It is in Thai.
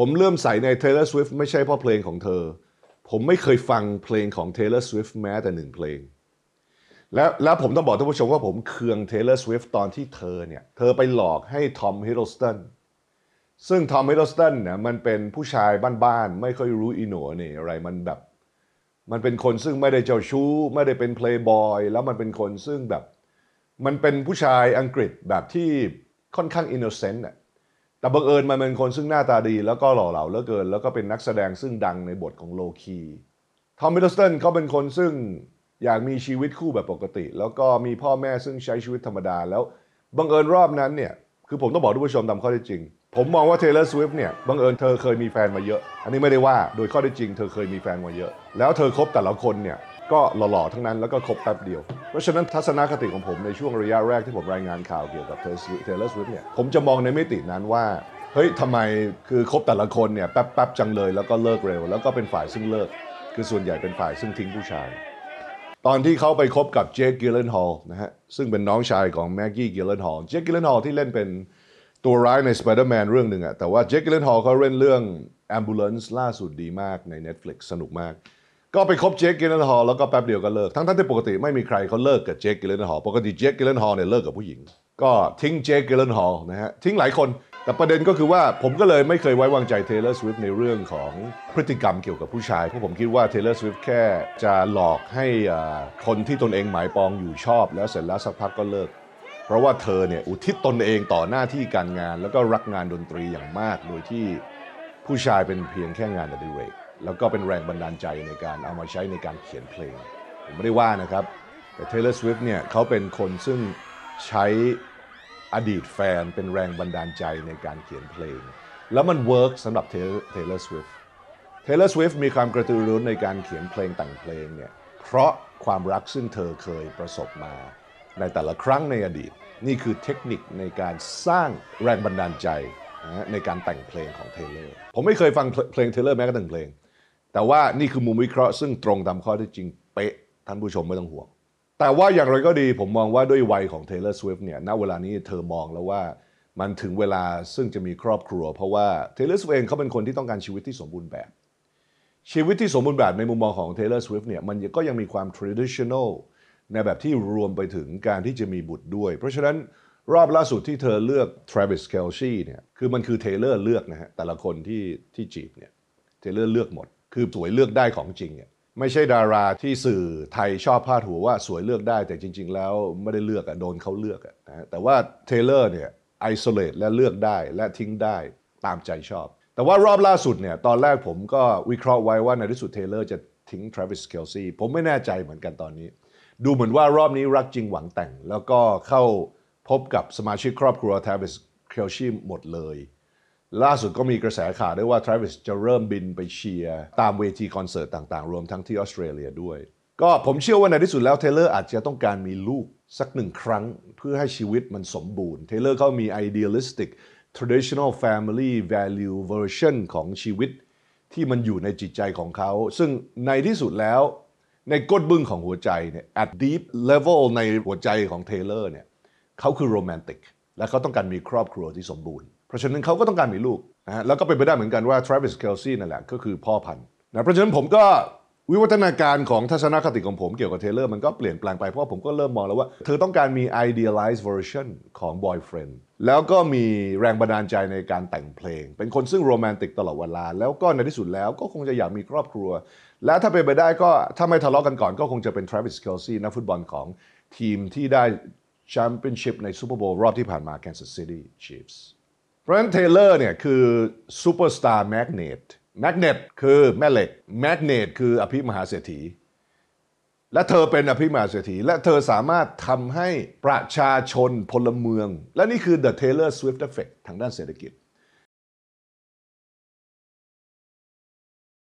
ผมเริ่มใส่ใน Taylor Swift ไม่ใช่เพราะเพลงของเธอ ผมไม่เคยฟังเพลงของ Taylor Swift แม้แต่หนึ่งเพลง แล้วแล้วผมต้องบอกท่านผู้ชมว่าผมเคือง Taylor Swift ตอนที่เธอเนี่ย เธอไปหลอกให้ทอมฮิดเดสตัน ซึ่งทอมฮิดเดสตันเนี่ยมันเป็นผู้ชายบ้านๆไม่ค่อยรู้อีโหนเนี่ยอะไรมันแบบมันเป็นคนซึ่งไม่ได้เจ้าชู้ ไม่ได้เป็นเพลย์บอยแล้วมันเป็นคนซึ่งแบบมันเป็นผู้ชายอังกฤษแบบที่ค่อนข้างอินโนเซนต์อ่ะแต่บังเอิญมันเป็นคนซึ่งหน้าตาดีแล้วก็หล่อเหลาเหลือเกิน แล้วก็เป็นนักแสดงซึ่งดังในบทของโลคีทอมมิลสตันเขาเป็นคนซึ่งอยากมีชีวิตคู่แบบปกติ แล้วก็มีพ่อแม่ซึ่งใช้ชีวิตธรรมดา แล้วบังเอิญรอบนั้นเนี่ยคือผมต้องบอกทุกผู้ชมตามข้อทีจจริง ผมมองว่าเทเลอร์สวิฟต์เนี่ยบังเอิญเธอเคยมีแฟนมาเยอะอันนี้ไม่ได้ว่า โดยข้อที่จริงเธอเคยมีแฟนมาเยอะ แล้วเธอคบแต่ละคนเนี่ยก็หล่อๆทั้งนั้นแล้วก็คบแป๊บเดียวเพราะฉะนั้นทัศนคติของผมในช่วงระยะแรกที่ผมรายงานข่าวเกี่ยวกับเทเลสวิทเนี่ยผมจะมองในมิตินั้นว่าเฮ้ยทำไมคือคบแต่ละคนเนี่ย แป๊บๆจังเลยแล้วก็เลิกเร็ว แล้วก็เป็นฝ่ายซึ่งเลิกคือส่วนใหญ่เป็นฝ่ายซึ่งทิ้งผู้ชาย ตอนที่เขาไปคบกับเจคกิลเลนฮอลนะฮะซึ่งเป็นน้องชายของแม็กกี้กิลเลนฮอลเจคกิลเลนฮอลที่เล่นเป็นตัวร้ายในสไปเดอร์แมนเรื่องหนึ่งอะแต่ว่าเจคกิลเลนฮอลเขาเล่นเรื่อง Ambulance ล่าสุดดีมากใน Netflix สนุกมากก็ไปคบเจคกิเลนฮอลแล้วก็แป๊บเดียวก็เลิก ทั้งทที่ปกติไม่มีใครเขาเลิกกับเจคกิเลนฮอลปกติเจคกิเลนฮอลเนี่ยเลิกกับผู้หญิง ก็ทิ้งเจคกิเลนฮอลนะฮะทิ้งหลายคนแต่ประเด็นก็คือว่าผมก็เลยไม่เคยไว้วางใจเทเลอร์สวิฟต์ในเรื่องของพฤติกรรมเกี่ยวกับผู้ชาย เพราะผมคิดว่าเทเลอร์สวิฟต์แค่จะหลอกให้คนที่ตนเองหมายปองอยู่ชอบแล้วเสร็จแล้วสักพักก็เลิก เพราะว่าเธอเนี่ยอุทิศตนเองต่อหน้าที่การงาน แล้วก็รักงานดนตรีอย่างมากโดยที่ผู้ชายเป็นเพียงแค่งานอดิเรกแล้วก็เป็นแรงบันดาลใจในการเอามาใช้ในการเขียนเพลงผมไม่ได้ว่านะครับแต่ Taylor Swift เนี่ยเขาเป็นคนซึ่งใช้อดีตแฟนเป็นแรงบันดาลใจในการเขียนเพลง แล้วมันเวิร์กสำหรับ Taylor Swift Taylor Swift มีความกระตือรือร้นในการเขียนเพลงแต่งเพลงเนี่ยเพราะความรักซึ่งเธอเคยประสบมา ในแต่ละครั้งในอดีต นี่คือเทคนิคในการสร้างแรงบันดาลใจในการแต่งเพลงของเทเลอร์ผมไม่เคยฟังเพลงเทเลอร์แม้กระทั่งเพลงแต่ว่านี่คือมุมวิเคราะห์ซึ่งตรงตามข้อที่จริงเป๊ะ ท่านผู้ชมไม่ต้องห่วง แต่ว่าอย่างไรก็ดีผมมองว่าด้วยวัยของ Taylor Swift เนี่ยณเวลานี้เธอมองแล้วว่ามันถึงเวลาซึ่งจะมีครอบครัว เพราะว่า Taylor Swift เองเขาเป็นคนที่ต้องการชีวิตที่สมบูรณ์แบบ ชีวิตที่สมบูรณ์แบบในมุมมองของ Taylor Swift เนี่ยมันก็ยังมีความ traditional ในแบบที่รวมไปถึงการที่จะมีบุตรด้วย เพราะฉะนั้นรอบล่าสุดที่เธอเลือก Travis Kelce เนี่ยคือมันคือเทเลอร์เลือกนะฮะแต่ละคนที่ที่จีบเนี่ยเทเลอร์เลือกหมดคือสวยเลือกได้ของจริงเนี่ยไม่ใช่ดาราที่สื่อไทยชอบพาดหัวว่าสวยเลือกได้แต่จริง ๆ แล้วไม่ได้เลือกอะโดนเขาเลือกอะนะแต่ว่าเทเลอร์เนี่ยไอโซเลตและเลือกได้และทิ้งได้ตามใจชอบ แต่ว่ารอบล่าสุดเนี่ยตอนแรกผมก็วิเคราะห์ไว้ว่าในที่สุดเทเลอร์จะทิ้งทรเวิสเคลซีผมไม่แน่ใจเหมือนกันตอนนี้ ดูเหมือนว่ารอบนี้รักจริงหวังแต่ง แล้วก็เข้าพบกับสมาชิกครอบครัวทรเวิสเคลซีหมดเลยล่าสุดก็มีกระแสข่าวด้วยว่า ทรเวสจะเริ่มบินไปเชียร์ตามเวทีคอนเสิร์ตต่างๆ รวมทั้งที่ออสเตรเลียด้วย ก็ผมเชื่อว่าในที่สุดแล้วเทเลอร์อาจจะต้องการมีลูกสักหนึ่งครั้ง เพื่อให้ชีวิตมันสมบูรณ์เทเลอร์เขามี idealistic traditional family value version ของชีวิต ที่มันอยู่ในจิตใจของเขา ซึ่งในที่สุดแล้ว ในก้นบึ้งของหัวใจเนี่ย at deep level ในหัวใจของเทเลอร์เนี่ยเขาคือโรแมนติกและเขาต้องการมีครอบครัวที่สมบูรณ์เพราะฉะนั้นเขาก็ต้องการมีลูกนะฮะ แล้วก็เป็นไปได้เหมือนกันว่าทรเวิสเคลซี่นั่นแหละ ก็คือพ่อพันธุ์นะ เพราะฉะนั้นผมก็วิวัฒนาการของทัศนคติของผมเกี่ยวกับเทเลอร์มันก็เปลี่ยนแปลงไป เพราะผมก็เริ่มมองแล้วว่า เธอต้องการมี idealized version ของ boyfriend แล้วก็มีแรงบันดาลใจในการแต่งเพลง เป็นคนซึ่งโรแมนติกตลอดเวลาแล้วก็ในที่สุดแล้วก็คงจะอยากมีครอบครัว และถ้าเป็นไปได้ก็ถ้าไม่ทะเลาะกันก่อน ก็คงจะเป็นทรเวิสเคลซีนักฟุตบอลของทีมที่ได้แชมเปี้ยนชิพในซูเปอร์โบว์รอบที่ผ่านมาแคนซัสซิตี้ชีฟส์ราะฉะนั้นเทเลอร์เนี่ยคือซูเปอร์สตาร์แมกเนตแมกเนตคือแม่เหล็กแมกเนตคืออภิมหาเศรษฐี และเธอเป็นอภิมหาเศรษฐีและเธอสามารถทำให้ประชาชนพลเมือง และนี่คือ The Taylor Swift Effect ทางด้านเศรษฐกิจ